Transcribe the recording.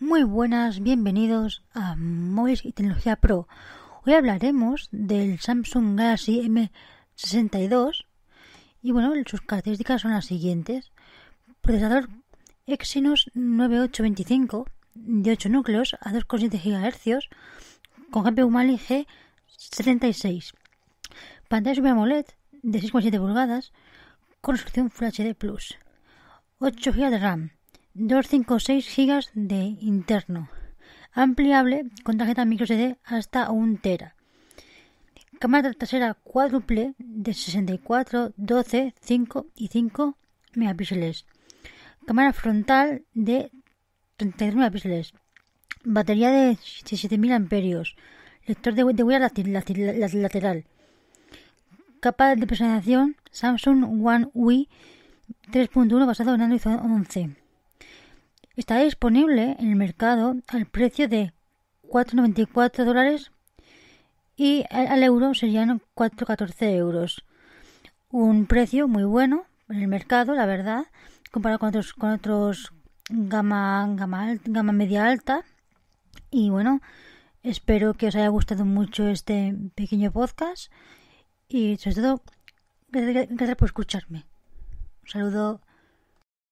Muy buenas, bienvenidos a Móviles y Tecnología Pro. Hoy hablaremos del Samsung Galaxy M62 y bueno, sus características son las siguientes. Procesador Exynos 9825 de 8 núcleos a 2,7 GHz con GPU Mali G76. Pantalla Super AMOLED de 6,7 pulgadas con resolución Full HD+. 8 GB de RAM 256 GB de interno, ampliable con tarjeta microSD hasta 1 tera Cámara trasera cuádruple de 64, 12, 5 y 5 megapíxeles. Cámara frontal de 32 megapíxeles. Batería de 7000 amperios. Lector de, huella lateral. Capa de presentación Samsung One UI 3.1 basado en Android 11. Está disponible en el mercado al precio de 4,94 dólares y al euro serían 4,14 euros. Un precio muy bueno en el mercado, la verdad, comparado con otros, con otros gama, gama, gama media alta. Y bueno, espero que os haya gustado mucho este pequeño podcast y sobre todo, gracias por escucharme. Un saludo.